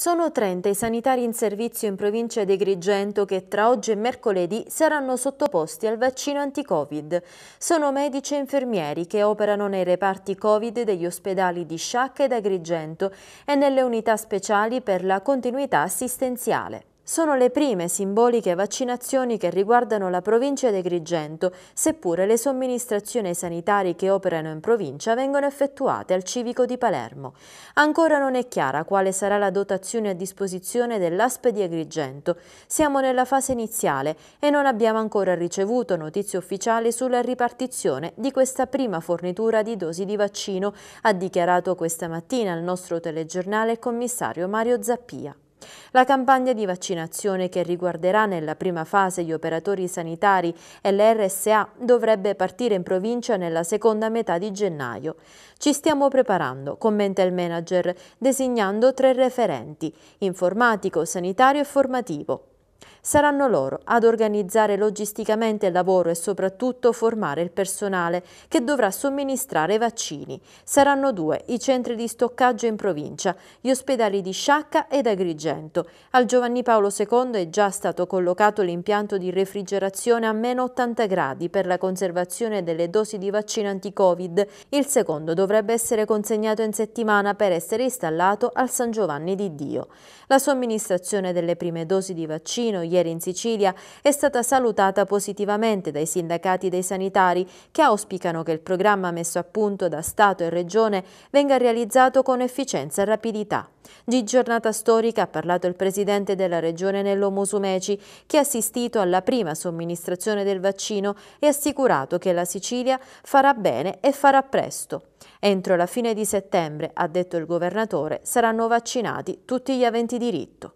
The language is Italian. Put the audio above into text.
Sono 30 i sanitari in servizio in provincia di Agrigento che tra oggi e mercoledì saranno sottoposti al vaccino anti-Covid. Sono medici e infermieri che operano nei reparti Covid degli ospedali di Sciacca ed Agrigento e nelle unità speciali per la continuità assistenziale sono le prime simboliche vaccinazioni che riguardano la provincia di Agrigento, seppure le somministrazioni sanitarie che operano in provincia vengono effettuate al civico di Palermo. Ancora non è chiara quale sarà la dotazione a disposizione dell'ASP di Agrigento. Siamo nella fase iniziale e non abbiamo ancora ricevuto notizie ufficiali sulla ripartizione di questa prima fornitura di dosi di vaccino, ha dichiarato questa mattina al nostro telegiornale il commissario Mario Zappia. La campagna di vaccinazione che riguarderà nella prima fase gli operatori sanitari e le RSA dovrebbe partire in provincia nella seconda metà di gennaio. Ci stiamo preparando, commenta il manager, designando tre referenti, informatico, sanitario e formativo. Saranno loro ad organizzare logisticamente il lavoro e soprattutto formare il personale che dovrà somministrare i vaccini. Saranno due i centri di stoccaggio in provincia, gli ospedali di Sciacca ed Agrigento. Al Giovanni Paolo II è già stato collocato l'impianto di refrigerazione a meno 80 gradi per la conservazione delle dosi di vaccino anti-Covid. Il secondo dovrebbe essere consegnato in settimana per essere installato al San Giovanni di Dio. La somministrazione delle prime dosi di vaccino Fiumicino ieri in Sicilia è stata salutata positivamente dai sindacati dei sanitari che auspicano che il programma messo a punto da Stato e Regione venga realizzato con efficienza e rapidità. Di giornata storica ha parlato il presidente della regione Nello Musumeci che ha assistito alla prima somministrazione del vaccino e ha assicurato che la Sicilia farà bene e farà presto. Entro la fine di settembre, ha detto il governatore, saranno vaccinati tutti gli aventi diritto.